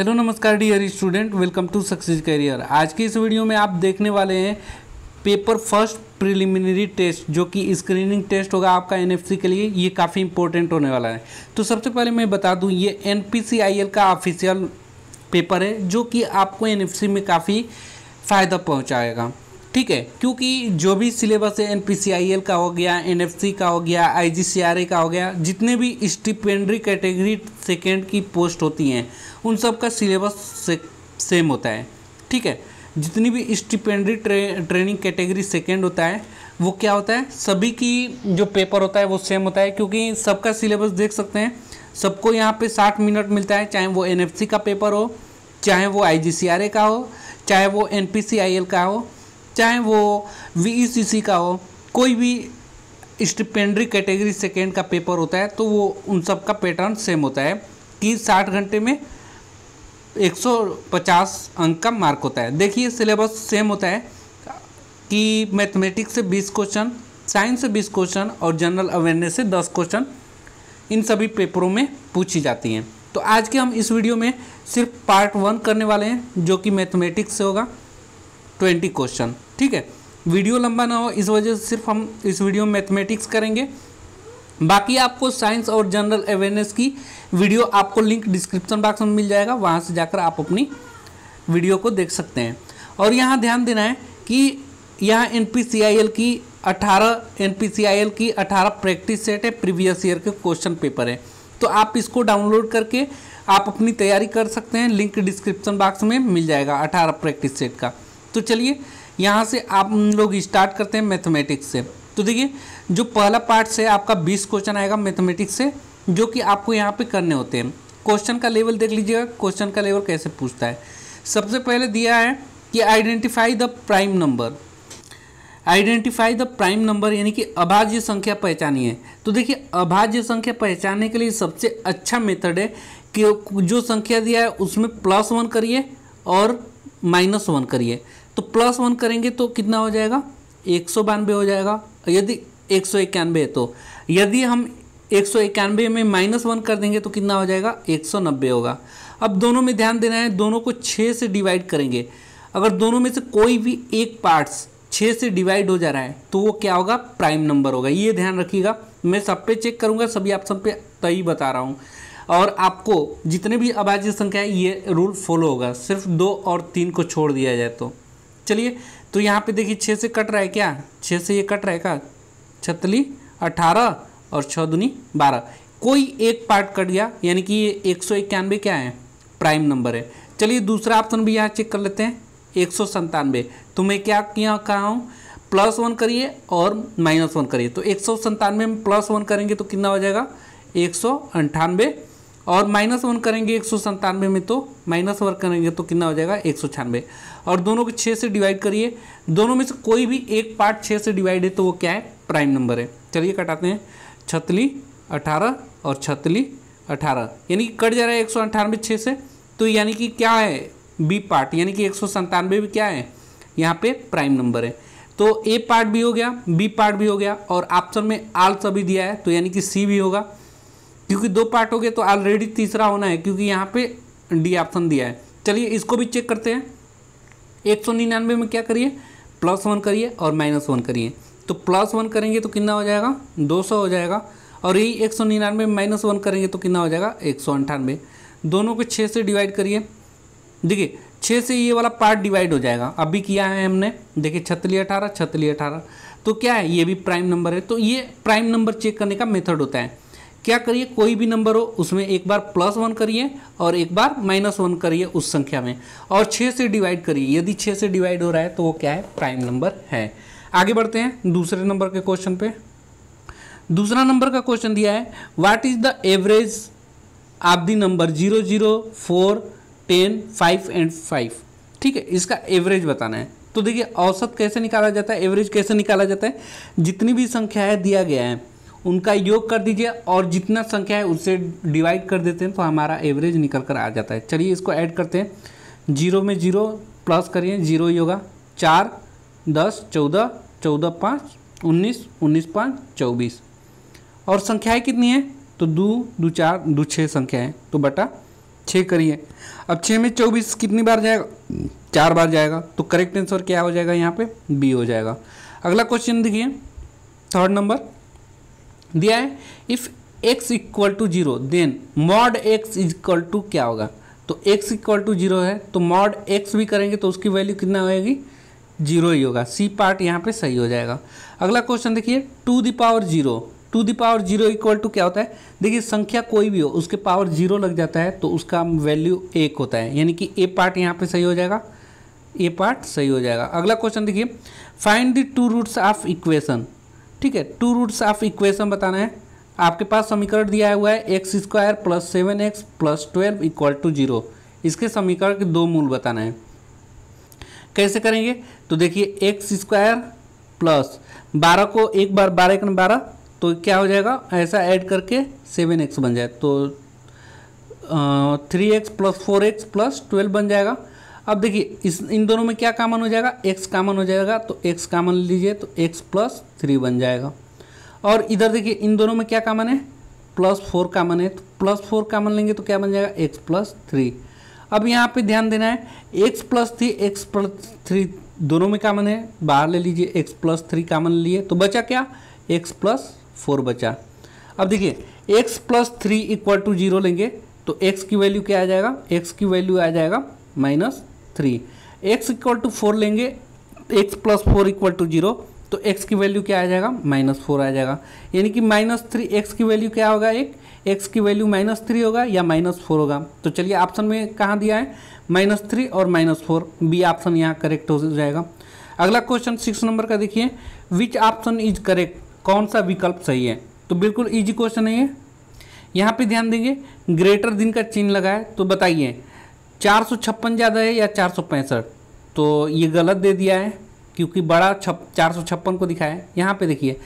hello नमस्कार dear student welcome to success career आज की इस वीडियो में आप देखने वाले हैं पेपर फर्स्ट प्रिलिमिनरी टेस्ट जो कि स्क्रीनिंग टेस्ट होगा आपका एन के लिए ये काफ़ी इंपॉर्टेंट होने वाला है तो सबसे पहले मैं बता दूं ये एन का ऑफिशियल पेपर है जो कि आपको एन में काफ़ी फ़ायदा पहुँचाएगा ठीक है क्योंकि जो भी सिलेबस है एन का हो गया एन का हो गया आई का हो गया जितने भी स्टिपेंड्री कैटेगरी सेकेंड की पोस्ट होती हैं उन सब का सिलेबस से, सेम होता है ठीक है जितनी भी stipendiary tra, training category second होता है वो क्या होता है सभी की जो पेपर होता है वो सेम होता है क्योंकि सबका सिलेबस देख सकते हैं सबको यहाँ पे 60 मिनट मिलता है चाहे वो एन का पेपर हो चाहे वो आई का हो चाहे वो एन का हो चाहे वो वीईसीसी e का हो कोई भी स्टिपेंडरी कैटेगरी सेकेंड का पेपर होता है तो वो उन सब का पैटर्न सेम होता है कि साठ घंटे में 150 अंक का मार्क होता है देखिए सिलेबस सेम होता है कि मैथमेटिक्स से 20 क्वेश्चन साइंस से 20 क्वेश्चन और जनरल अवेयरनेस से 10 क्वेश्चन इन सभी पेपरों में पूछी जाती हैं तो आज के हम इस वीडियो में सिर्फ पार्ट वन करने वाले हैं जो कि मैथमेटिक्स से होगा ट्वेंटी क्वेश्चन ठीक है वीडियो लंबा ना हो इस वजह से सिर्फ हम इस वीडियो में मैथमेटिक्स करेंगे बाकी आपको साइंस और जनरल अवेयरनेस की वीडियो आपको लिंक डिस्क्रिप्शन बॉक्स में मिल जाएगा वहाँ से जाकर आप अपनी वीडियो को देख सकते हैं और यहाँ ध्यान देना है कि यहाँ एन की 18 एन की 18 प्रैक्टिस सेट है प्रीवियस ईयर के क्वेश्चन पेपर है तो आप इसको डाउनलोड करके आप अपनी तैयारी कर सकते हैं लिंक डिस्क्रिप्शन बॉक्स में मिल जाएगा 18 प्रैक्टिस सेट का तो चलिए यहाँ से आप लोग स्टार्ट करते हैं मैथमेटिक्स से तो देखिए जो पहला पार्ट से आपका बीस क्वेश्चन आएगा मैथमेटिक्स से जो कि आपको यहाँ पे करने होते हैं क्वेश्चन का लेवल देख लीजिएगा क्वेश्चन का लेवल कैसे पूछता है सबसे पहले दिया है कि identify the prime number identify the prime number यानी कि अभाज्य संख्या पहचानी है तो देखिए अभाज्य संख्या पहचानने के लिए सबसे अच्छा मेथड है कि जो संख्या दिया है उसमें प्लस वन करिए और माइनस वन करिए तो प्लस वन करेंगे तो कितना हो जाएगा एक सौ बानवे हो जाएगा यदि एक सौ इक्यानवे है तो यदि हम एक सौ इक्यानवे में माइनस वन कर देंगे तो कितना हो जाएगा एक सौ नब्बे होगा अब दोनों में ध्यान देना है दोनों को छः से डिवाइड करेंगे अगर दोनों में से कोई भी एक पार्ट्स छः से डिवाइड हो जा रहा है तो वो क्या होगा प्राइम नंबर होगा ये ध्यान रखिएगा मैं सब पे चेक करूँगा सभी आप सब पे तय बता रहा हूँ और आपको जितने भी अभाज्य संख्या है ये रूल फॉलो होगा सिर्फ दो और तीन को छोड़ दिया जाए तो चलिए तो यहाँ पे देखिए छः से कट रहा है क्या छः से ये कट रहा है क्या छतली अठारह और छः दुनी बारह कोई एक पार्ट कट गया यानी कि ये एक सौ इक्यानवे क्या है प्राइम नंबर है चलिए दूसरा ऑप्शन भी यहाँ चेक कर लेते हैं एक सौ संतानवे तो मैं क्या क्या कहा हूँ प्लस वन करिए और माइनस वन करिए तो एक सौ संतानवे में प्लस वन करेंगे तो कितना हो जाएगा एक सौ अंठानवे और माइनस वन करेंगे एक सौ संतानवे में तो माइनस वन करेंगे तो कितना हो जाएगा एक सौ छियानवे और दोनों को छः से डिवाइड करिए दोनों में से कोई भी एक पार्ट छः से डिवाइड है तो वो क्या है प्राइम नंबर है चलिए कटाते हैं छतली अठारह और छतली अठारह यानी कि कट जा रहा है एक सौ अंठानवे छः से तो यानी कि क्या है बी पार्ट यानी कि एक सौ संतानवे भी क्या है यहाँ पे प्राइम नंबर है तो ए पार्ट भी हो गया बी पार्ट भी हो गया और ऑप्शन में आल सभी दिया है तो यानी कि सी भी होगा क्योंकि दो पार्ट हो गए तो ऑलरेडी तीसरा होना है क्योंकि यहाँ पे डी ऑप्शन दिया है चलिए इसको भी चेक करते हैं एक सौ निन्यानवे में क्या करिए प्लस वन करिए और माइनस वन करिए तो प्लस वन करेंगे तो कितना हो जाएगा दो सौ हो जाएगा और यही एक सौ निन्यानवे माइनस वन करेंगे तो कितना हो जाएगा एक सौ अंठानवे दोनों को छः से डिवाइड करिए देखिए छः से ये वाला पार्ट डिवाइड हो जाएगा अभी किया है हमने देखिए छतली अठारह छतली अठारह तो क्या है ये भी प्राइम नंबर है तो ये प्राइम नंबर चेक करने का मेथड होता है क्या करिए कोई भी नंबर हो उसमें एक बार प्लस वन करिए और एक बार माइनस वन करिए उस संख्या में और छः से डिवाइड करिए यदि छः से डिवाइड हो रहा है तो वो क्या है प्राइम नंबर है आगे बढ़ते हैं दूसरे नंबर के क्वेश्चन पे दूसरा नंबर का क्वेश्चन दिया है what is the average of the number zero zero four ten five and five ठीक है इसका एवरेज बताना है तो देखिए औसत कैसे निकाला जाता है एवरेज कैसे निकाला जाता है जितनी भी संख्या है दिया गया है उनका योग कर दीजिए और जितना संख्या है उससे डिवाइड कर देते हैं तो हमारा एवरेज निकल कर आ जाता है चलिए इसको ऐड करते हैं जीरो में जीरो प्लस करिए जीरो ही होगा चार दस चौदह चौदह पाँच उन्नीस उन्नीस पाँच चौबीस और संख्याएँ कितनी है तो दो दो चार दो छः संख्या है तो बटा छः करिए अब छः में चौबीस कितनी बार जाएगा चार बार जाएगा तो करेक्ट आंसर क्या हो जाएगा यहाँ पे बी हो जाएगा अगला क्वेश्चन देखिए थर्ड नंबर दिया है if X equal to zero then mod X equal to क्या होगा तो एक्स इक्वल टू जीरो है तो मॉड एक्स भी करेंगे तो उसकी वैल्यू कितना होएगी जीरो ही होगा सी पार्ट यहाँ पे सही हो जाएगा अगला क्वेश्चन देखिए two the power zero two the power zero equal to क्या होता है देखिए संख्या कोई भी हो उसके पावर जीरो लग जाता है तो उसका वैल्यू एक होता है यानी कि ए पार्ट यहाँ पे सही हो जाएगा ए पार्ट सही हो जाएगा अगला क्वेश्चन देखिए find the two roots of equation ठीक है टू रूट्स ऑफ इक्वेशन बताना है आपके पास समीकरण दिया हुआ है X square plus seven X plus twelve equal to zero इसके समीकरण के दो मूल बताना है कैसे करेंगे तो देखिए एक्स स्क्वायर प्लस बारह को एक बार बारह एक बारह तो क्या हो जाएगा ऐसा ऐड करके सेवन एक्स बन जाए तो three X plus four X plus twelve बन जाएगा अब देखिए इस इन दोनों में क्या कामन हो जाएगा एक्स कामन हो जाएगा तो एक्स कामन लीजिए तो एक्स प्लस थ्री बन जाएगा और इधर देखिए इन दोनों में क्या कामन है प्लस फोर कामन है तो प्लस फोर कामन लेंगे तो क्या बन जाएगा एक्स प्लस थ्री अब यहाँ पे ध्यान देना है X plus three X plus three दोनों में कामन है बाहर ले लीजिए एक्स प्लस थ्री कामन लिए तो बचा क्या एक्स प्लस फोर बचा अब देखिए X plus three equal to zero लेंगे तो एक्स की वैल्यू क्या आ जाएगा एक्स की वैल्यू आ जाएगा minus three X equal to four लेंगे X plus four equal to zero तो एक्स की वैल्यू क्या आ जाएगा माइनस फोर आ जाएगा यानी कि माइनस थ्री एक्स की वैल्यू क्या होगा एक एक्स की वैल्यू माइनस थ्री होगा या माइनस फोर होगा तो चलिए ऑप्शन में कहाँ दिया है माइनस थ्री और माइनस फोर बी ऑप्शन यहाँ करेक्ट हो जाएगा अगला क्वेश्चन सिक्स नंबर का देखिए विच ऑप्शन इज करेक्ट कौन सा विकल्प सही है तो बिल्कुल ईजी क्वेश्चन है ये यहाँ पे ध्यान देंगे ग्रेटर दिन का चिन्ह लगाए तो बताइए चार सौ छप्पन ज़्यादा है या चार सौ पैंसठ तो ये गलत दे दिया है क्योंकि बड़ा छप चार सौ छप्पन को दिखाया है यहाँ पे देखिए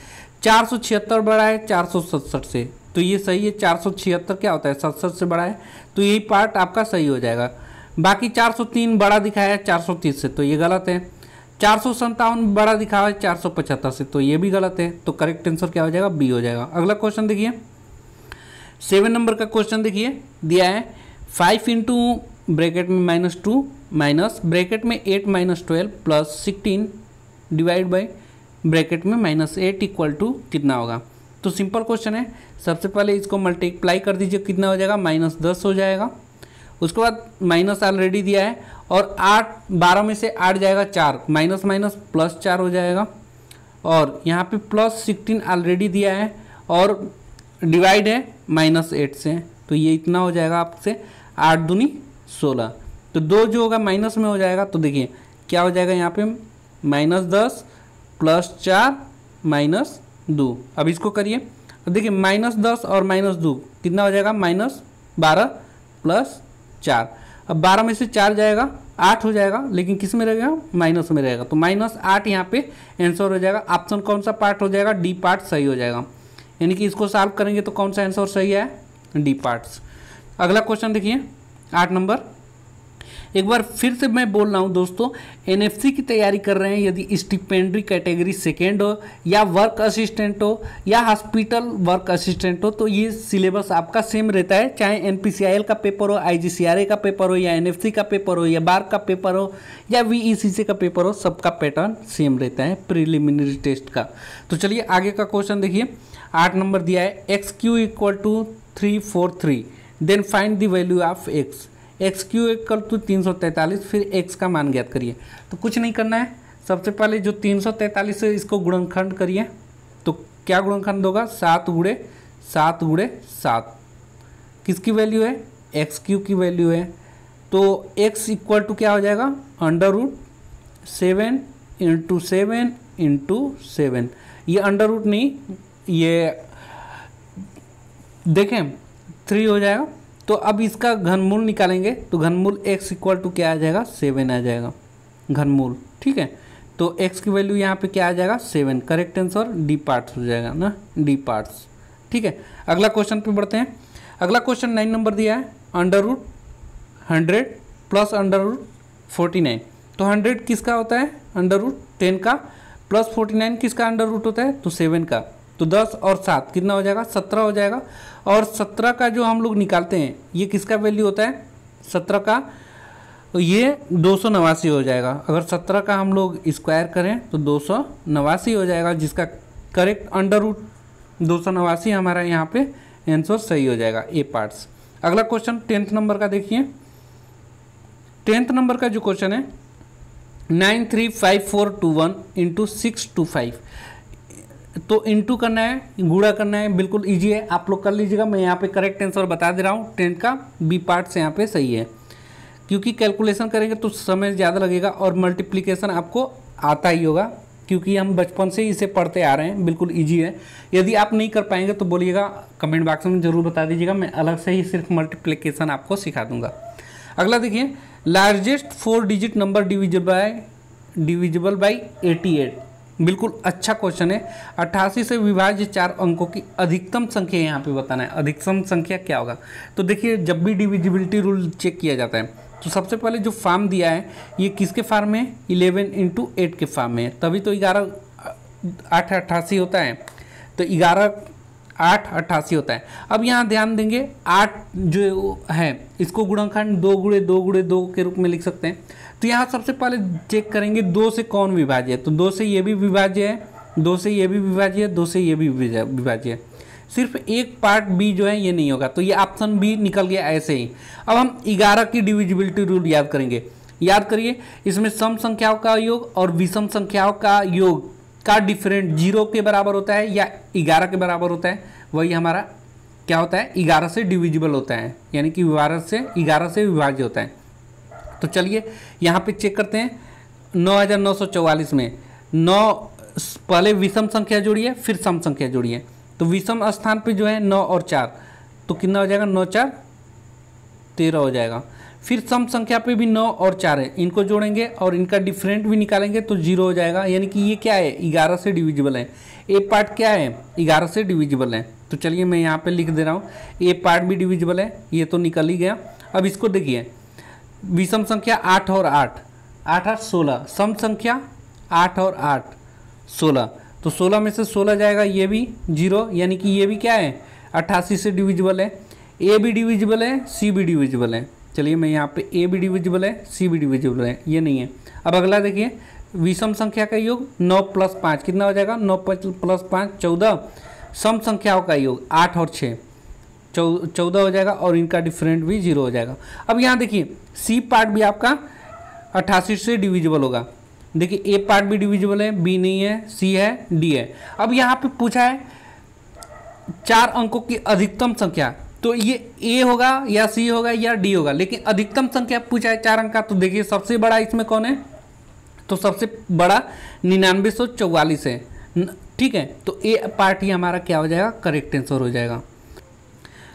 चार सौ छिहत्तर बड़ा है चार सौ सतसठ से तो ये सही है चार सौ छिहत्तर क्या होता है सतसठ से बड़ा है तो यही पार्ट आपका सही हो जाएगा बाकी चार सौ तीन बड़ा दिखाया है चार सौ तीस से तो ये गलत है चार सौ सत्तावन बड़ा दिखा है चार सौ पचहत्तर से तो ये भी गलत है तो करेक्ट आंसर क्या हो जाएगा बी हो जाएगा अगला क्वेश्चन देखिए सेवन नंबर का क्वेश्चन देखिए दिया है फाइव इंटू ब्रैकेट में माइनस टू माइनस ब्रैकेट में eight minus twelve plus sixteen divide by bracket में माइनस एट इक्वल टू कितना होगा तो सिंपल क्वेश्चन है सबसे पहले इसको मल्टीप्लाई कर दीजिए कितना हो जाएगा माइनस दस हो जाएगा उसके बाद माइनस ऑलरेडी दिया है और आठ बारह में से आठ जाएगा चार माइनस माइनस प्लस चार हो जाएगा और यहाँ पे प्लस सिक्सटीन ऑलरेडी दिया है और डिवाइड है माइनस एट से तो ये इतना हो जाएगा आपसे आठ दूनी सोलह तो दो जो होगा माइनस में हो जाएगा तो देखिए क्या हो जाएगा यहाँ पे माइनस दस प्लस चार माइनस दो अब इसको करिए देखिए माइनस दस और माइनस दो कितना हो जाएगा माइनस बारह प्लस चार अब बारह में से चार जाएगा आठ हो जाएगा लेकिन किस में रहेगा माइनस में रहेगा तो माइनस आठ यहाँ पे आंसर हो जाएगा ऑप्शन कौन सा पार्ट हो जाएगा डी पार्ट सही हो जाएगा यानी कि इसको सॉल्व करेंगे तो कौन सा आंसर सही है डी पार्ट्स अगला क्वेश्चन देखिए आठ नंबर एक बार फिर से मैं बोल रहा हूँ दोस्तों एनएफसी की तैयारी कर रहे हैं यदि स्टिपेंड्री कैटेगरी सेकेंड हो या वर्क असिस्टेंट हो या हॉस्पिटल वर्क असिस्टेंट हो तो ये सिलेबस आपका सेम रहता है चाहे एनपीसीआईएल का पेपर हो आईजीसीआरए का पेपर हो या एनएफसी का पेपर हो या बार का पेपर हो या वीईसीसी e का पेपर हो सबका पैटर्न सेम रहता है प्रिलिमिनरी टेस्ट का तो चलिए आगे का क्वेश्चन देखिए आठ नंबर दिया है X Q equal to three four three then find the value of X X Q एक कल तो तीन फिर एक्स का मान ज्ञात करिए तो कुछ नहीं करना है सबसे पहले जो तीन है इसको गुणनखंड करिए तो क्या गुणनखंड होगा सात गुड़े सात गुड़े सात किसकी वैल्यू है एक्स क्यू की वैल्यू है तो एक्स इक्वल टू क्या हो जाएगा under root seven into seven into seven ये अंडर रूट नहीं ये देखें थ्री हो जाएगा तो अब इसका घनमूल निकालेंगे तो घनमूल एक्स इक्वल टू क्या आ जाएगा सेवन आ जाएगा घनमूल ठीक है तो एक्स की वैल्यू यहाँ पे क्या आ जाएगा seven correct answer D parts हो जाएगा ना डी पार्ट्स ठीक है अगला क्वेश्चन पे बढ़ते हैं अगला क्वेश्चन नाइन नंबर दिया है under root hundred plus under root forty nine तो हंड्रेड किसका होता है अंडर रूट टेन का प्लस फोर्टी नाइन किसका अंडर रूट होता है तो सेवन का तो दस और सात कितना हो जाएगा सत्रह हो जाएगा और सत्रह का जो हम लोग निकालते हैं ये किसका वैल्यू होता है सत्रह का तो ये दो सौ नवासी हो जाएगा अगर सत्रह का हम लोग स्क्वायर करें तो दो सौ नवासी हो जाएगा जिसका करेक्ट अंडर रूट दो सौ नवासी हमारा यहाँ पे आंसर सही हो जाएगा ए पार्ट्स अगला क्वेश्चन टेंथ नंबर का देखिए टेंथ नंबर का जो क्वेश्चन है nine three five four two one into six two five तो इनटू करना है गुड़ा करना है बिल्कुल ईजी है आप लोग कर लीजिएगा मैं यहाँ पे करेक्ट आंसर बता दे रहा हूँ टेंथ का बी पार्ट से यहाँ पे सही है क्योंकि कैलकुलेशन करेंगे तो समय ज़्यादा लगेगा और मल्टीप्लीकेशन आपको आता ही होगा क्योंकि हम बचपन से ही इसे पढ़ते आ रहे हैं बिल्कुल ईजी है यदि आप नहीं कर पाएंगे तो बोलिएगा कमेंट बॉक्स में ज़रूर बता दीजिएगा मैं अलग से ही सिर्फ मल्टीप्लीकेशन आपको सिखा दूंगा अगला देखिए largest four digit number divisible by divisible by eighty eight बिल्कुल अच्छा क्वेश्चन है अट्ठासी से विभाज्य चार अंकों की अधिकतम संख्या यहाँ पे बताना है अधिकतम संख्या क्या होगा तो देखिए जब भी डिविजिबिलिटी रूल चेक किया जाता है तो सबसे पहले जो फार्म दिया है ये किसके फार्म में इलेवन इंटू एट के फार्म में तभी तो ग्यारह आठ अट्ठासी होता है तो ग्यारह आठ अट्ठासी होता है अब यहाँ ध्यान देंगे आठ जो है इसको गुणाखंड दो गुड़े दो गुड़े दो के रूप में लिख सकते हैं तो यहाँ सबसे पहले चेक करेंगे दो से कौन विभाज्य है तो दो से ये भी विभाज्य है दो से ये भी विभाज्य है दो से ये भी विभाज्य है सिर्फ एक पार्ट बी जो है ये नहीं होगा तो ये ऑप्शन बी निकल गया ऐसे ही अब हम ग्यारह की डिविजिबिलिटी रूल याद करेंगे याद करिए इसमें सम संख्याओं का योग और विषम संख्याओं का योग का डिफरेंट जीरो के बराबर होता है या ग्यारह के बराबर होता है वही हमारा क्या होता है ग्यारह से डिविजिबल होता है यानी कि ग्यारह से ग्यारह से विभाज्य होता है तो चलिए यहाँ पे चेक करते हैं 9944 में नौ पहले विषम संख्या जोड़िए फिर सम संख्या जोड़िए तो विषम स्थान पे जो है नौ और चार तो कितना हो जाएगा नौ चार तेरह हो जाएगा फिर सम संख्या पे भी नौ और चार है इनको जोड़ेंगे और इनका डिफरेंट भी निकालेंगे तो जीरो हो जाएगा यानी कि ये क्या है ग्यारह से डिविजिबल है ए पार्ट क्या है ग्यारह से डिविजिबल है तो चलिए मैं यहाँ पे लिख दे रहा हूँ ए पार्ट भी डिविजिबल है ये तो निकल ही गया अब इसको देखिए विषम संख्या आठ और आठ आठ आठ सोलह सम संख्या आठ और आठ सोलह तो सोलह में से सोलह जाएगा ये भी जीरो यानी कि ये भी क्या है अट्ठासी से डिविजिबल है ए भी डिविजिबल है सी भी डिविजिबल है चलिए मैं यहाँ पे ए भी डिविजिबल है सी भी डिविजिबल है ये नहीं है अब अगला देखिए विषम संख्या का योग नौ प्लस पाँच कितना हो जाएगा नौ प्लस पाँच चौदह सम संख्याओं का योग आठ और छः चौदह हो जाएगा और इनका डिफरेंट भी जीरो हो जाएगा अब यहाँ देखिए सी पार्ट भी आपका अट्ठासी से डिविजिबल होगा देखिए ए पार्ट भी डिविजिबल है बी नहीं है सी है डी है अब यहाँ पे पूछा है चार अंकों की अधिकतम संख्या तो ये ए होगा या सी होगा या डी होगा लेकिन अधिकतम संख्या पूछा है चार अंक का तो देखिए सबसे बड़ा इसमें कौन है तो सबसे बड़ा निन्यानवे सौ चौवालीस है ठीक है तो ए पार्ट ही हमारा क्या हो जाएगा करेक्ट आंसर हो जाएगा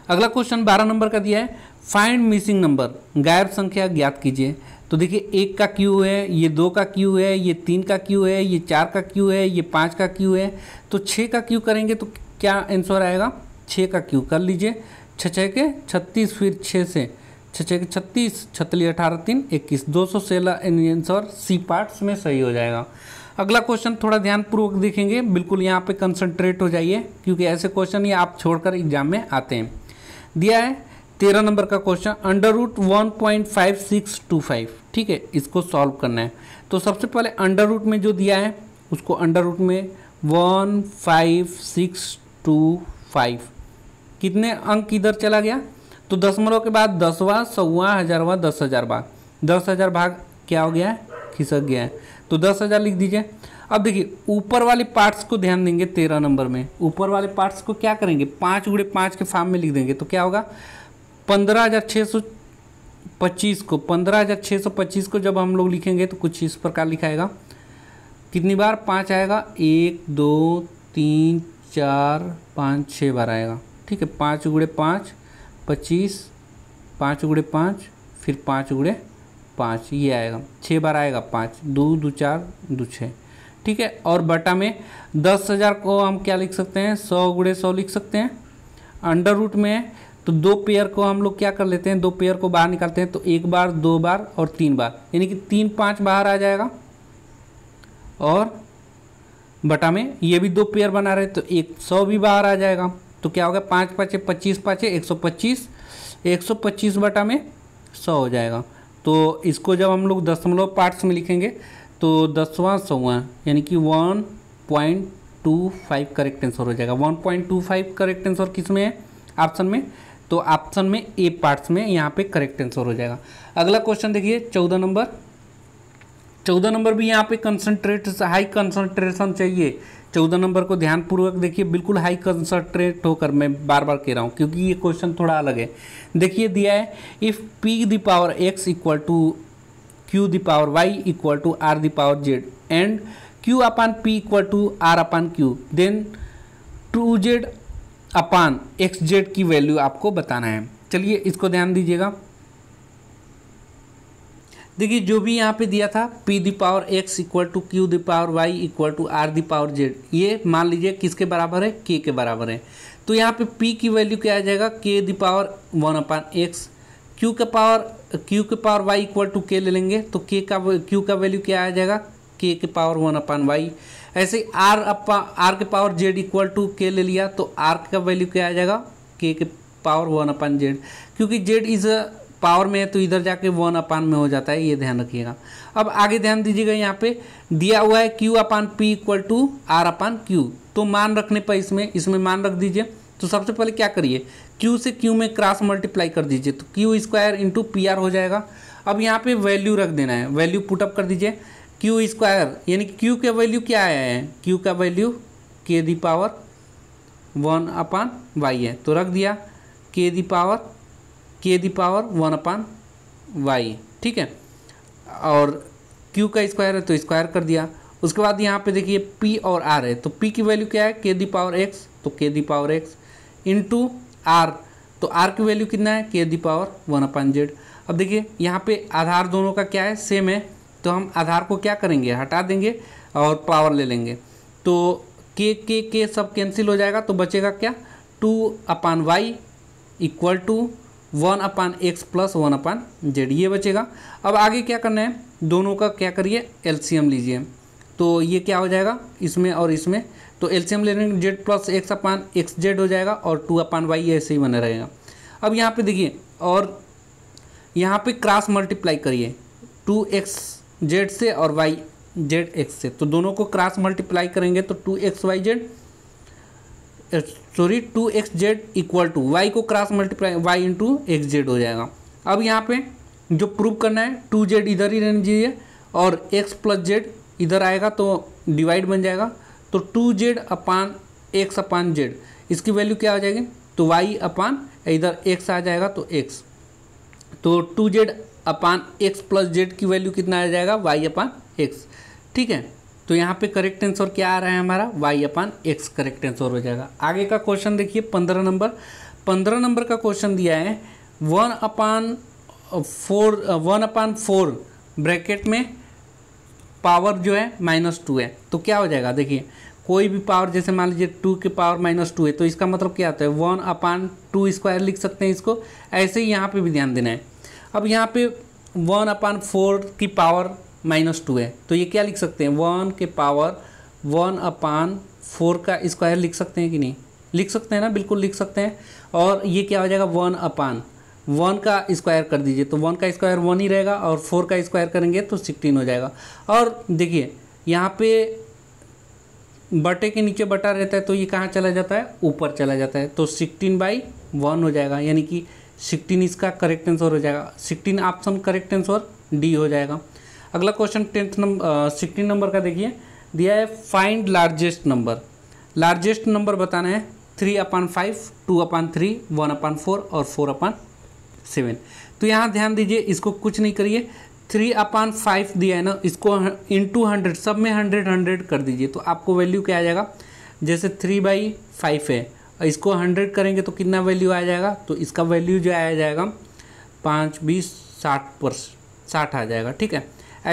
अगला क्वेश्चन बारह नंबर का दिया है फाइंड मिसिंग नंबर गायब संख्या ज्ञात कीजिए तो देखिए एक का क्यू है ये दो का क्यू है ये तीन का क्यू है ये चार का क्यू है ये पाँच का क्यू है तो छः का क्यू करेंगे तो क्या आंसर आएगा छः का क्यू कर लीजिए छः छः के छत्तीस फिर छः से छः छः के छत्तीस छत्तीस अठारह तीन इक्कीस दो सौ सोलह आंसर सी पार्ट्स में सही हो जाएगा अगला क्वेश्चन थोड़ा ध्यानपूर्वक देखेंगे बिल्कुल यहाँ पे कंसंट्रेट हो जाइए क्योंकि ऐसे क्वेश्चन ये आप छोड़कर एग्जाम में आते हैं दिया है तेरह नंबर का question under root one point five six two five ठीक है इसको सॉल्व करना है तो सबसे पहले अंडर रूट में जो दिया है उसको अंडर रूट में one five six two five कितने अंक इधर चला गया तो दसमलव के बाद दसवा सौवा हजारवा दस हज़ार भाग दस हज़ार भाग क्या हो गया है खिसक गया है तो दस हज़ार लिख दीजिए अब देखिए ऊपर वाले पार्ट्स को ध्यान देंगे तेरह नंबर में ऊपर वाले पार्ट्स को क्या करेंगे पाँच गुड़े पाँच के फार्म में लिख देंगे तो क्या होगा पंद्रह हज़ार छः सौ पच्चीस को पंद्रह हज़ार छः सौ पच्चीस को जब हम लोग लिखेंगे तो कुछ इस प्रकार लिखाएगा कितनी बार पाँच आएगा एक दो तीन चार पाँच छः बार आएगा ठीक है पाँच उगड़े पाँच पच्चीस पाँच उगड़े पाँच फिर पाँच उगड़े पाँच ये आएगा छः बार आएगा पाँच दो दो चार दो छः ठीक है और बटा में दस हज़ार को हम क्या लिख सकते हैं सौ गुड़े सौ लिख सकते हैं अंडर रूट में तो दो पेयर को हम लोग क्या कर लेते हैं दो पेयर को बाहर निकालते हैं तो एक बार दो बार और तीन बार यानी कि तीन पाँच बाहर आ जाएगा और बटा में ये भी दो पेयर बना रहे तो एक सौ भी बाहर आ जाएगा तो क्या होगा पाँच पाँचे पच्चीस पाँचे एक सौ पच्चीस एक सौ पच्चीस बटा में सौ हो जाएगा तो इसको जब हम लोग दशमलव पार्ट्स में लिखेंगे तो दसवां सौवा यानी कि one point two five correct answer हो जाएगा one point two five correct answer किस में है ऑप्शन में तो ऑप्शन में ए पार्ट्स में यहाँ पे करेक्ट आंसर हो जाएगा अगला क्वेश्चन देखिए चौदह नंबर चौदह नंबर भी यहाँ पे कंसनट्रेट हाई कंसनट्रेशन चाहिए चौदह नंबर को ध्यानपूर्वक देखिए बिल्कुल हाई कंसनट्रेट होकर मैं बार बार कह रहा हूँ क्योंकि ये क्वेश्चन थोड़ा अलग है देखिए दिया है इफ़ पी दावर power x equal to q the power y equal to r the power z and q upon p equal to r upon q then two z upon x z की value आपको बताना है चलिए इसको ध्यान दीजिएगा देखिए जो भी यहाँ पे दिया था p the power x equal to q the power y equal to r the power z ये मान लीजिए किसके बराबर है के के बराबर है तो यहाँ पे पी की वैल्यू क्या आ जाएगा k the power one upon x q के पावर क्यू के power y equal to k ले लेंगे तो के का क्यू का वैल्यू क्या आ जाएगा के k power one upon y ऐसे आर अपा आर के power z equal to k ले लिया तो आर का वैल्यू क्या आ जाएगा के k power one upon z क्योंकि जेड इज पावर में है तो इधर जाके वन अपान में हो जाता है ये ध्यान रखिएगा अब आगे ध्यान दीजिएगा यहाँ पे दिया हुआ है q upon p equal to r upon q तो मान रखने पर इसमें इसमें मान रख दीजिए तो सबसे पहले क्या करिए क्यू से क्यू में क्रॉस मल्टीप्लाई कर दीजिए तो q square into p r हो जाएगा अब यहाँ पे वैल्यू रख देना है वैल्यू पुटअप कर दीजिए क्यू स्क्वायर यानी क्यू का वैल्यू क्या आया है क्यू का value k the power one upon y है तो रख दिया k the power k the power one upon y ठीक है और क्यू का स्क्वायर है तो स्क्वायर कर दिया उसके बाद यहाँ पे देखिए पी और आर है तो पी की वैल्यू क्या है के दी पावर एक्स तो k the power x into r तो आर की वैल्यू कितना है k the power one upon z अब देखिए यहाँ पे आधार दोनों का क्या है सेम है तो हम आधार को क्या करेंगे हटा देंगे और पावर ले लेंगे तो के के के सब कैंसिल हो जाएगा तो बचेगा क्या two upon y equal to one upon x plus one upon z ये बचेगा अब आगे क्या करना है दोनों का क्या करिए एलसीएम लीजिए तो ये क्या हो जाएगा इसमें और इसमें तो एलसीएम ले लेंगे z plus x upon x z हो जाएगा और टू अपान वाई ऐसे ही बना रहेगा अब यहाँ पे देखिए और यहाँ पे क्रॉस मल्टीप्लाई करिए टू एक्स जेड से और वाई जेड एक्स से तो दोनों को क्रॉस मल्टीप्लाई करेंगे तो two x y z sorry two x z equal to y को cross multiply y into x z हो जाएगा अब यहाँ पे जो प्रूव करना है टू जेड इधर ही रहने दीजिए और एक्स प्लस जेड इधर आएगा तो डिवाइड बन जाएगा तो two z upon x upon z इसकी वैल्यू क्या हो जाएगी तो वाई अपान इधर एक्स आ जाएगा तो एक्स तो two z upon x plus z की वैल्यू कितना आ जाएगा वाई अपान एक्स ठीक है तो यहाँ पे करेक्ट आंसर क्या आ रहा है हमारा y upon x correct answer हो जाएगा आगे का क्वेश्चन देखिए पंद्रह नंबर पंद्रह नंबर का क्वेश्चन दिया है one upon four one upon four bracket में पावर जो है माइनस टू है तो क्या हो जाएगा देखिए कोई भी पावर जैसे मान लीजिए टू के पावर माइनस टू है तो इसका मतलब क्या आता है वन अपान टू स्क्वायर लिख सकते हैं इसको ऐसे ही यहाँ पे भी ध्यान देना है अब यहाँ पे वन अपान फोर की पावर माइनस टू है तो ये क्या लिख सकते हैं वन के पावर वन अपान फोर का स्क्वायर लिख सकते हैं कि नहीं लिख सकते हैं ना बिल्कुल लिख सकते हैं और ये क्या हो जाएगा वन अपान वन का स्क्वायर कर दीजिए तो वन का स्क्वायर वन ही रहेगा और फोर का स्क्वायर करेंगे तो सिक्सटीन हो जाएगा और देखिए यहाँ पे बटे के नीचे बटा रहता है तो ये कहाँ चला जाता है ऊपर चला जाता है तो सिक्सटीन बाई वन हो जाएगा यानी कि सिक्सटीन इसका करेक्ट आंसर हो जाएगा sixteen option correct answer D हो जाएगा अगला question tenth number sixteen number का देखिए दिया है find largest number largest number बताना है three upon five two upon three one upon four और फोर अपान सेवन तो यहाँ ध्यान दीजिए इसको कुछ नहीं करिए थ्री अपान फाइव दिया है ना इसको इन टू हंड्रेड सब में हंड्रेड हंड्रेड कर दीजिए तो आपको वैल्यू क्या आ जाएगा जैसे थ्री बाई फाइव है और इसको हंड्रेड करेंगे तो कितना वैल्यू आ जाएगा तो इसका वैल्यू जो आया जाएगा पाँच बीस साठ पर साठ आ जाएगा ठीक है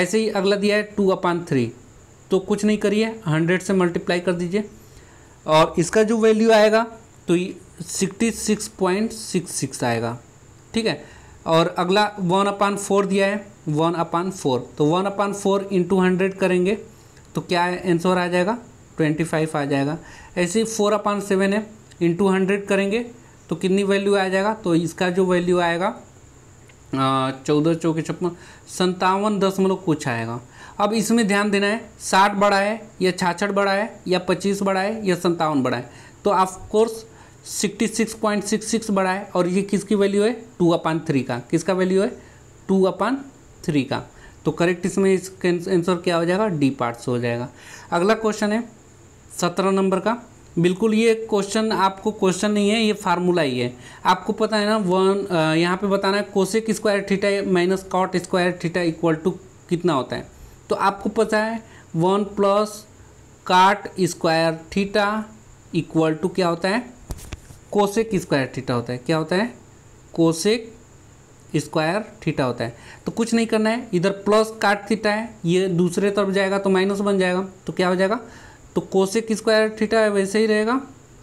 ऐसे ही अगला दिया है टू अपान थ्री तो कुछ नहीं करिए हंड्रेड से मल्टीप्लाई कर दीजिए और इसका जो वैल्यू आएगा तो sixty six point six six आएगा ठीक है और अगला वन अपान फोर दिया है वन अपान फोर तो one upon four into hundred करेंगे तो क्या आंसर आ जाएगा ट्वेंटी फाइव आ जाएगा ऐसे ही फोर अपान सेवन है इंटू हंड्रेड करेंगे तो कितनी वैल्यू आ जाएगा तो इसका जो वैल्यू आएगा चौदह चौके छप्पन संतावन दशमलव कुछ आएगा अब इसमें ध्यान देना है साठ बड़ा है या छाछठ बड़ा है या पच्चीस बड़ा है या संतावन बड़ा है तो ऑफकोर्स 66.66 बढ़ा है और ये किसकी वैल्यू है टू अपान थ्री का किसका वैल्यू है टू अपान थ्री का तो करेक्ट इसमें इसका आंसर क्या हो जाएगा डी पार्ट्स हो जाएगा अगला क्वेश्चन है सत्रह नंबर का बिल्कुल ये क्वेश्चन आपको क्वेश्चन नहीं है ये फार्मूला ही है आपको पता है ना वन यहाँ पे बताना है cosec square theta minus cot square theta equal to कितना होता है तो आपको पता है one plus cot square theta equal to क्या होता है कोसेक स्क्वायर थीटा होता है क्या होता है कोसेक स्क्वायर थीटा होता है तो कुछ नहीं करना है इधर प्लस काट थीटा है ये दूसरे तरफ जाएगा तो माइनस बन जाएगा तो क्या हो जाएगा तो कोसेक स्क्वायर थीटा है वैसे ही रहेगा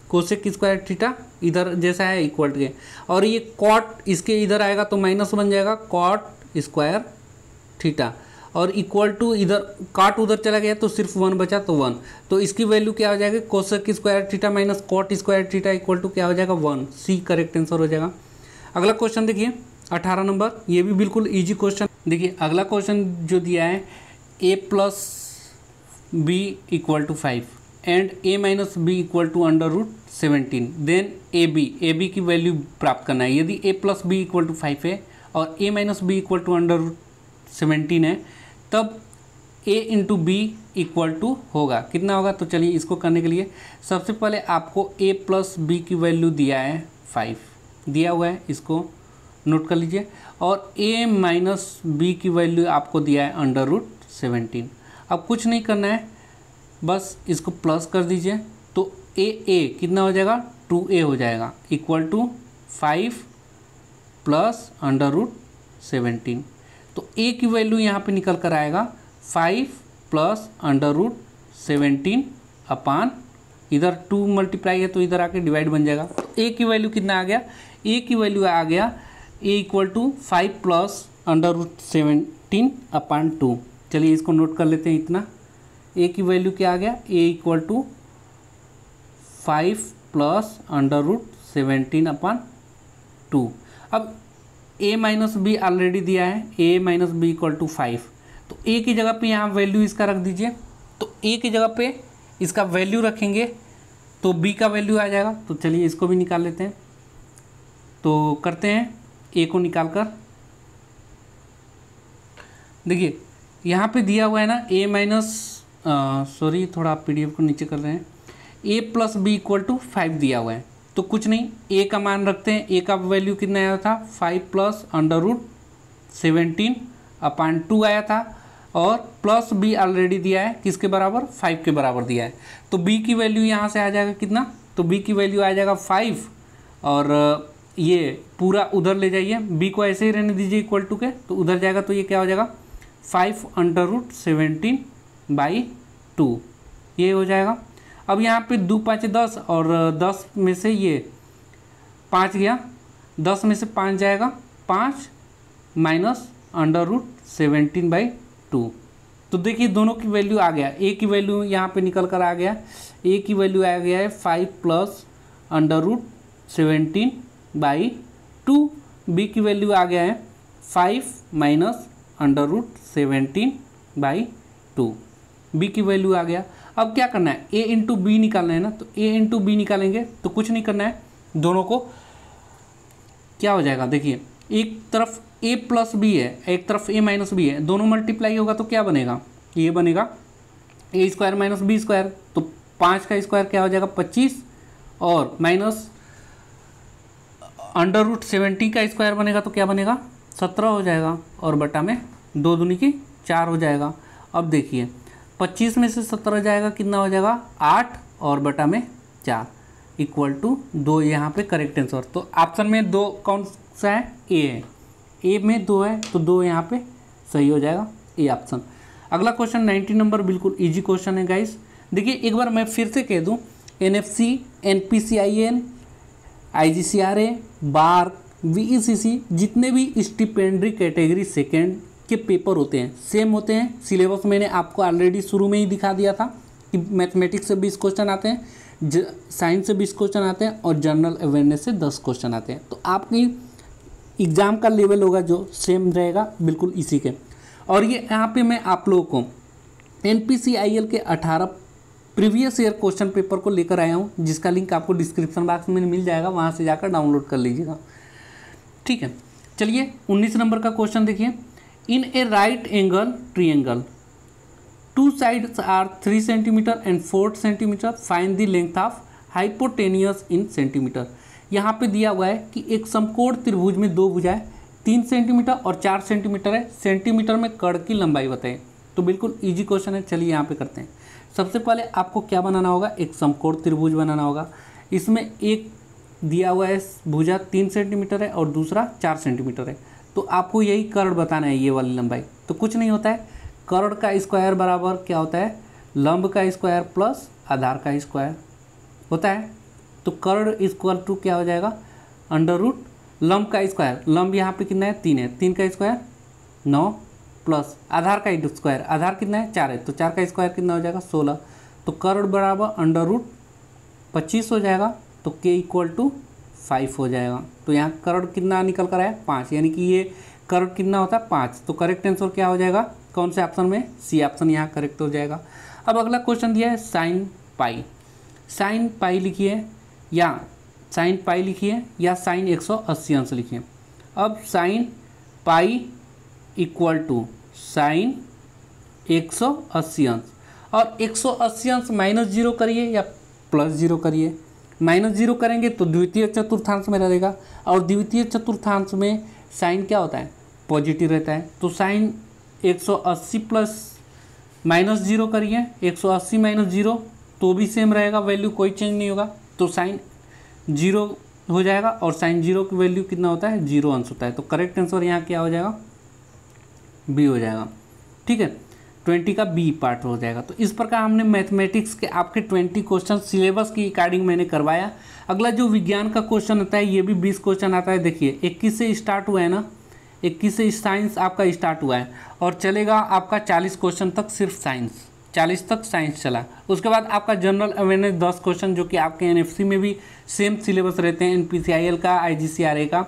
कोसेक स्क्वायर थीटा इधर जैसा है इक्वल टू और ये कॉट इसके इधर आएगा तो माइनस बन जाएगा कॉट स्क्वायर थीटा और इक्वल टू इधर काट उधर चला गया तो सिर्फ वन बचा तो वन तो इसकी वैल्यू क्या हो जाएगी cosec square theta minus cot square theta equal to क्या हो जाएगा वन सी करेक्ट आंसर हो जाएगा अगला क्वेश्चन देखिए अठारह नंबर ये भी बिल्कुल ईजी क्वेश्चन देखिए अगला क्वेश्चन जो दिया है a plus b equal to five and a minus b equal to under root seventeen then a b a b की वैल्यू प्राप्त करना है यदि a plus b equal to five है और a minus b equal to under root seventeen है तब a into b equal to होगा कितना होगा तो चलिए इसको करने के लिए सबसे पहले आपको ए प्लस बी की वैल्यू दिया है फाइव दिया हुआ है इसको नोट कर लीजिए और ए माइनस बी की वैल्यू आपको दिया है अंडर रूट सेवेंटीन अब कुछ नहीं करना है बस इसको प्लस कर दीजिए तो ए ए कितना हो जाएगा टू ए हो जाएगा equal to five plus under root seventeen तो ए की वैल्यू यहाँ पे निकल कर आएगा five plus under root seventeen upon इधर टू मल्टीप्लाई है तो इधर आके डिवाइड बन जाएगा तो ए की वैल्यू कितना आ गया ए की वैल्यू आ गया a equal to five plus under root seventeen upon two चलिए इसको नोट कर लेते हैं इतना ए की वैल्यू क्या आ गया a equal to five plus under root seventeen upon two अब ए माइनस बी ऑलरेडी दिया है a minus b equal to five तो ए की जगह पे यहाँ वैल्यू इसका रख दीजिए तो ए की जगह पे इसका वैल्यू रखेंगे तो बी का वैल्यू आ जाएगा तो चलिए इसको भी निकाल लेते हैं तो करते हैं ए को निकाल कर देखिए यहाँ पे दिया हुआ है ना ए माइनस सॉरी थोड़ा आप एफ को नीचे कर रहे हैं a plus b equal to five दिया हुआ है तो कुछ नहीं ए का मान रखते हैं ए का वैल्यू कितना आया था five plus under root seventeen upon two आया था और प्लस बी ऑलरेडी दिया है किसके बराबर फाइव के बराबर दिया है तो बी की वैल्यू यहाँ से आ जाएगा कितना तो बी की वैल्यू आ जाएगा फाइव और ये पूरा उधर ले जाइए बी को ऐसे ही रहने दीजिए इक्वल टू के तो उधर जाएगा तो ये क्या हो जाएगा five under root seventeen by two ये हो जाएगा अब यहाँ पे दो पाँच दस और दस में से ये पाँच गया दस में से पाँच जाएगा पाँच minus under root seventeen by two तो देखिए दोनों की वैल्यू आ गया ए की वैल्यू यहाँ पे निकल कर आ गया ए की वैल्यू आ गया है five plus under root seventeen by two b की वैल्यू आ गया है five minus under root seventeen by two b की वैल्यू आ गया अब क्या करना है ए इंटू बी निकालना है ना तो ए इंटू बी निकालेंगे तो कुछ नहीं करना है दोनों को क्या हो जाएगा देखिए एक तरफ ए प्लस बी है एक तरफ ए माइनस बी है दोनों मल्टीप्लाई होगा तो क्या बनेगा ये बनेगा a square minus b square तो पाँच का स्क्वायर क्या हो जाएगा पच्चीस और माइनस अंडर रूट सेवेंटी का स्क्वायर बनेगा तो क्या बनेगा सत्रह हो जाएगा और बटा में दो दुनी की चार हो जाएगा अब देखिए पच्चीस में से सत्रह जाएगा कितना हो जाएगा आठ और बटा में चार इक्वल टू दो यहाँ पे करेक्ट आंसर तो ऑप्शन में दो कौन सा है ए है ए में दो है तो दो यहाँ पे सही हो जाएगा ए ऑप्शन अगला क्वेश्चन नाइन्टी नंबर बिल्कुल इजी क्वेश्चन है गाइस देखिए एक बार मैं फिर से कह दूँ N F C N P C I N I G C R A बार वी ई सी सी जितने भी स्टिपेंड्री कैटेगरी सेकेंड के पेपर होते हैं सेम होते हैं सिलेबस मैंने आपको ऑलरेडी शुरू में ही दिखा दिया था कि मैथमेटिक्स से बीस क्वेश्चन आते हैं साइंस से बीस क्वेश्चन आते हैं और जनरल अवेयरनेस से दस क्वेश्चन आते हैं तो आपकी एग्ज़ाम का लेवल होगा जो सेम रहेगा बिल्कुल इसी के और ये यहाँ पे मैं आप लोगों को एन के 18 प्रीवियस ईयर क्वेश्चन पेपर को लेकर आया हूँ जिसका लिंक आपको डिस्क्रिप्शन बॉक्स में मिल जाएगा वहाँ से जाकर डाउनलोड कर लीजिएगा ठीक है चलिए 19 नंबर का क्वेश्चन देखिए in a right angle triangle two sides are three centimetre and four centimetre find the length of hypotenuse in centimetre यहाँ पे दिया हुआ है कि एक समकोण त्रिभुज में दो भुजाएं तीन सेंटीमीटर और चार सेंटीमीटर है सेंटीमीटर में कड़ की लंबाई बताएं तो बिल्कुल इजी क्वेश्चन है चलिए यहाँ पे करते हैं सबसे पहले आपको क्या बनाना होगा एक समकोण त्रिभुज बनाना होगा इसमें एक दिया हुआ है भुजा तीन सेंटीमीटर है और दूसरा चार सेंटीमीटर है तो आपको यही करोड़ बताना है ये वाली लंबाई तो कुछ नहीं होता है करोड़ का स्क्वायर बराबर क्या होता है लंब का स्क्वायर प्लस आधार का स्क्वायर होता है तो कर्ण स्क्वायर टू क्या हो जाएगा अंडर रूट लंब का स्क्वायर लंब यहाँ पे कितना है तीन है तीन का स्क्वायर नौ प्लस आधार का स्क्वायर आधार कितना है चार है तो चार का स्क्वायर कितना हो जाएगा सोलह तो करोड़ बराबर अंडर रूट पच्चीस हो जाएगा तो के इक्वल टू फाइव हो जाएगा तो यहाँ करोड़ कितना निकल कर आया पाँच यानी कि ये करोड़ कितना होता है पाँच तो करेक्ट आंसर क्या हो जाएगा कौन से ऑप्शन में सी ऑप्शन यहाँ करेक्ट हो जाएगा अब अगला क्वेश्चन दिया है साइन पाई साइन पाई लिखिए या साइन पाई लिखिए या साइन अस्सी अंश लिखिए अब sine pi equal to sine अस्सी अंश और 180 अंश माइनस जीरो करिए या प्लस जीरो करिए माइनस जीरो करेंगे तो द्वितीय चतुर्थांश में रहेगा और द्वितीय चतुर्थांश में साइन क्या होता है पॉजिटिव रहता है तो साइन 180 प्लस माइनस जीरो करिए 180 माइनस जीरो तो भी सेम रहेगा वैल्यू कोई चेंज नहीं होगा तो साइन जीरो हो जाएगा और साइन जीरो की वैल्यू कितना होता है जीरो अंश होता है तो करेक्ट आंसर यहाँ क्या हो जाएगा बी हो जाएगा ठीक है ट्वेंटी का बी पार्ट हो जाएगा तो इस प्रकार हमने मैथमेटिक्स के आपके ट्वेंटी क्वेश्चन सिलेबस के अकॉर्डिंग मैंने करवाया अगला जो विज्ञान का क्वेश्चन आता है ये भी बीस क्वेश्चन आता है देखिए इक्कीस से स्टार्ट हुआ है ना इक्कीस से साइंस आपका स्टार्ट हुआ है और चलेगा आपका चालीस क्वेश्चन तक सिर्फ साइंस चालीस तक साइंस चला उसके बाद आपका जनरल अवेयरनेस दस क्वेश्चन जो कि आपके एन में भी सेम सिलेबस रहते हैं एन का आई का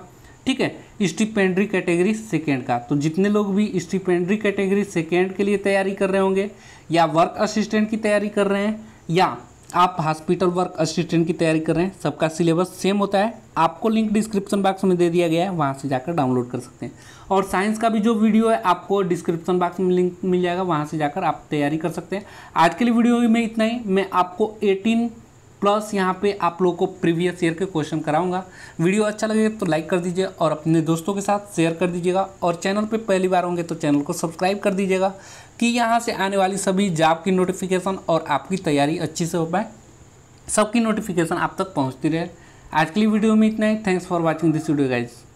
ठीक है स्टिपेंड्री कैटेगरी सेकेंड का तो जितने लोग भी स्टिपेंड्री कैटेगरी सेकेंड के लिए तैयारी कर रहे होंगे या वर्क असिस्टेंट की तैयारी कर रहे हैं या आप हॉस्पिटल वर्क असिस्टेंट की तैयारी कर रहे हैं सबका सिलेबस सेम होता है आपको लिंक डिस्क्रिप्शन बॉक्स में दे दिया गया है वहाँ से जाकर डाउनलोड कर सकते हैं और साइंस का भी जो वीडियो है आपको डिस्क्रिप्शन बॉक्स में लिंक मिल जाएगा वहाँ से जाकर आप तैयारी कर सकते हैं आज के लिए वीडियो में इतना ही मैं आपको एटीन प्लस यहाँ पे आप लोगों को प्रीवियस ईयर के क्वेश्चन कराऊंगा वीडियो अच्छा लगे तो लाइक कर दीजिए और अपने दोस्तों के साथ शेयर कर दीजिएगा और चैनल पे पहली बार होंगे तो चैनल को सब्सक्राइब कर दीजिएगा कि यहाँ से आने वाली सभी जॉब की नोटिफिकेशन और आपकी तैयारी अच्छी से हो पाए सबकी नोटिफिकेशन आप तक पहुँचती रहे आज के लिए वीडियो में इतना ही thanks for watching this video guys